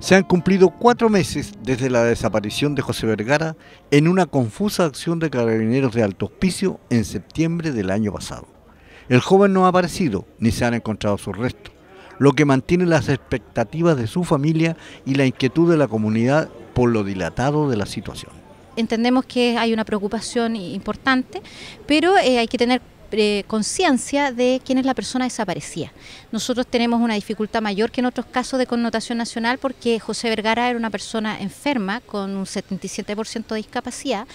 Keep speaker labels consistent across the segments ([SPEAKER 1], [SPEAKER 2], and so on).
[SPEAKER 1] Se han cumplido cuatro meses desde la desaparición de José Vergara en una confusa acción de carabineros de alto hospicio en septiembre del año pasado. El joven no ha aparecido ni se han encontrado sus restos, lo que mantiene las expectativas de su familia y la inquietud de la comunidad por lo dilatado de la situación.
[SPEAKER 2] Entendemos que hay una preocupación importante, pero eh, hay que tener conciencia de quién es la persona desaparecida. Nosotros tenemos una dificultad mayor que en otros casos de connotación nacional porque José Vergara era una persona enferma con un 77% de discapacidad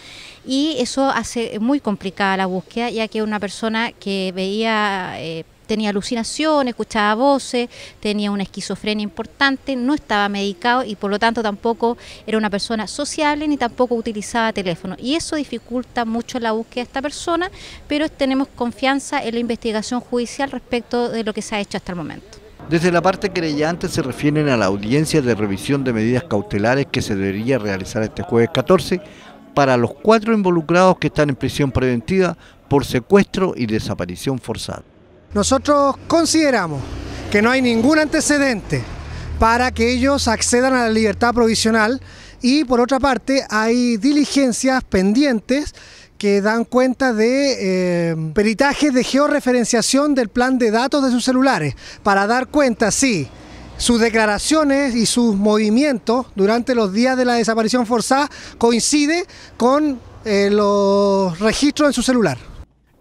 [SPEAKER 2] y eso hace muy complicada la búsqueda ya que una persona que veía... Eh, tenía alucinaciones, escuchaba voces, tenía una esquizofrenia importante, no estaba medicado y por lo tanto tampoco era una persona sociable ni tampoco utilizaba teléfono. Y eso dificulta mucho la búsqueda de esta persona, pero tenemos confianza en la investigación judicial respecto de lo que se ha hecho hasta el momento.
[SPEAKER 1] Desde la parte antes se refieren a la audiencia de revisión de medidas cautelares que se debería realizar este jueves 14 para los cuatro involucrados que están en prisión preventiva por secuestro y desaparición forzada.
[SPEAKER 3] Nosotros consideramos que no hay ningún antecedente para que ellos accedan a la libertad provisional y por otra parte hay diligencias pendientes que dan cuenta de eh, peritajes de georreferenciación del plan de datos de sus celulares para dar cuenta si sus declaraciones y sus movimientos durante los días de la desaparición forzada coinciden con eh, los registros en su celular.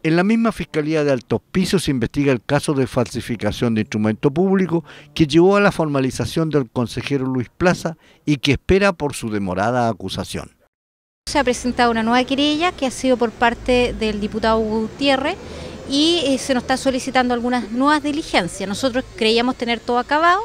[SPEAKER 1] En la misma Fiscalía de Altos Pisos se investiga el caso de falsificación de instrumento público que llevó a la formalización del consejero Luis Plaza y que espera por su demorada acusación.
[SPEAKER 2] Se ha presentado una nueva querella que ha sido por parte del diputado Gutiérrez y eh, se nos está solicitando algunas nuevas diligencias. Nosotros creíamos tener todo acabado,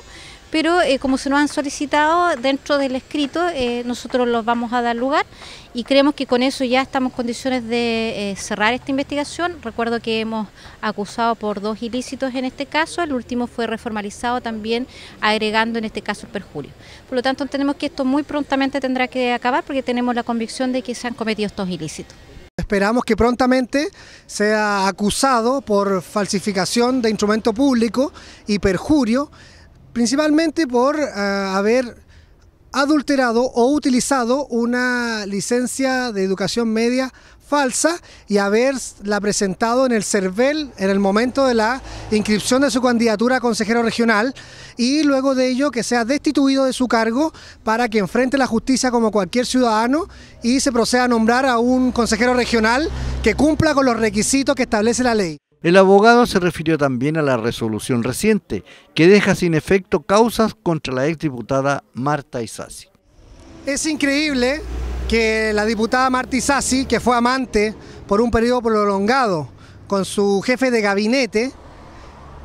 [SPEAKER 2] pero eh, como se nos han solicitado dentro del escrito, eh, nosotros los vamos a dar lugar y creemos que con eso ya estamos en condiciones de eh, cerrar esta investigación. Recuerdo que hemos acusado por dos ilícitos en este caso, el último fue reformalizado también agregando en este caso el perjurio. Por lo tanto, entendemos que esto muy prontamente tendrá que acabar porque tenemos la convicción de que se han cometido estos ilícitos.
[SPEAKER 3] Esperamos que prontamente sea acusado por falsificación de instrumento público y perjurio principalmente por eh, haber adulterado o utilizado una licencia de educación media falsa y haberla presentado en el CERVEL en el momento de la inscripción de su candidatura a consejero regional y luego de ello que sea destituido de su cargo para que enfrente la justicia como cualquier ciudadano y se proceda a nombrar a un consejero regional que cumpla con los requisitos que establece la ley.
[SPEAKER 1] El abogado se refirió también a la resolución reciente, que deja sin efecto causas contra la exdiputada Marta Isasi.
[SPEAKER 3] Es increíble que la diputada Marta Isasi, que fue amante por un periodo prolongado con su jefe de gabinete,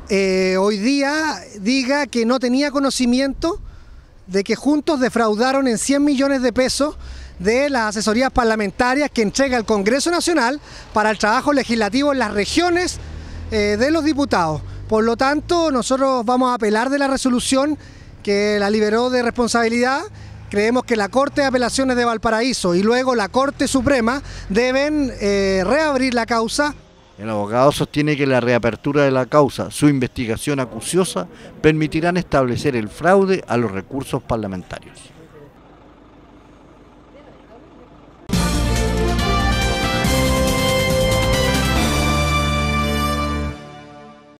[SPEAKER 3] eh, hoy día diga que no tenía conocimiento de que juntos defraudaron en 100 millones de pesos de las asesorías parlamentarias que entrega el Congreso Nacional para el trabajo legislativo en las regiones eh, de los diputados. Por lo tanto, nosotros vamos a apelar de la resolución que la liberó de responsabilidad creemos que la Corte de Apelaciones de Valparaíso y luego la Corte Suprema deben eh, reabrir la causa.
[SPEAKER 1] El abogado sostiene que la reapertura de la causa, su investigación acuciosa, permitirán establecer el fraude a los recursos parlamentarios.